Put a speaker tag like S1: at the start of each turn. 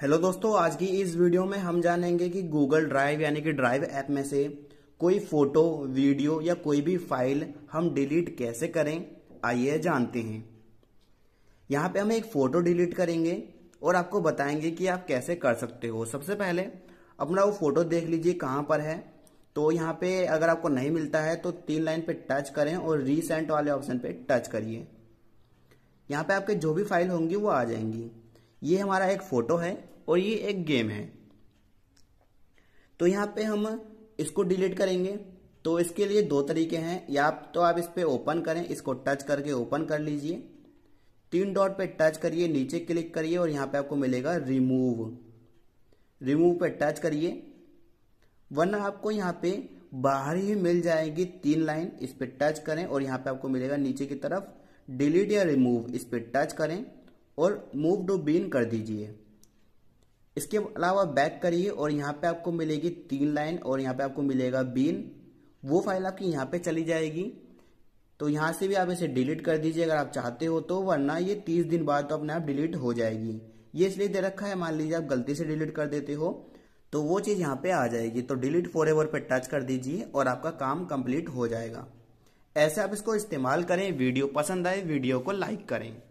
S1: hello दोस्तों आज की इस वीडियो में हम जानेंगे कि गूगल ड्राइव यानी कि ड्राइव ऐप में से कोई फोटो वीडियो या कोई भी फाइल हम डिलीट कैसे करें आइए जानते हैं यहाँ पे हम एक फ़ोटो डिलीट करेंगे और आपको बताएंगे कि आप कैसे कर सकते हो सबसे पहले अपना वो फ़ोटो देख लीजिए कहाँ पर है तो यहाँ पे अगर आपको नहीं मिलता है तो तीन लाइन पे टच करें और रीसेंट वाले ऑप्शन पे टच करिए यहाँ पे आपके जो भी फाइल होंगी वो आ जाएंगी ये हमारा एक फ़ोटो है और ये एक गेम है तो यहाँ पे हम इसको डिलीट करेंगे तो इसके लिए दो तरीके हैं या तो आप इस पर ओपन करें इसको टच करके ओपन कर लीजिए तीन डॉट पे टच करिए नीचे क्लिक करिए और यहाँ पे आपको मिलेगा रिमूव रिमूव पे टच करिए वरना आपको यहाँ पे बाहर ही मिल जाएगी तीन लाइन इस पर टच करें और यहाँ पे आपको मिलेगा नीचे की तरफ डिलीट या रिमूव इस पर टच करें और मूव टू बीन कर दीजिए इसके अलावा बैक करिए और यहाँ पे आपको मिलेगी तीन लाइन और यहाँ पे आपको मिलेगा बीन वो फाइल आपकी यहाँ पे चली जाएगी तो यहाँ से भी आप इसे डिलीट कर दीजिए अगर आप चाहते हो तो वरना ये तीस दिन बाद तो अपने आप डिलीट हो जाएगी ये इसलिए दे रखा है मान लीजिए आप गलती से डिलीट कर देते हो तो वो चीज़ यहाँ पे आ जाएगी तो डिलीट फॉर एवर पर टच कर दीजिए और आपका काम कंप्लीट हो जाएगा ऐसे आप इसको इस्तेमाल करें वीडियो पसंद आए वीडियो को लाइक करें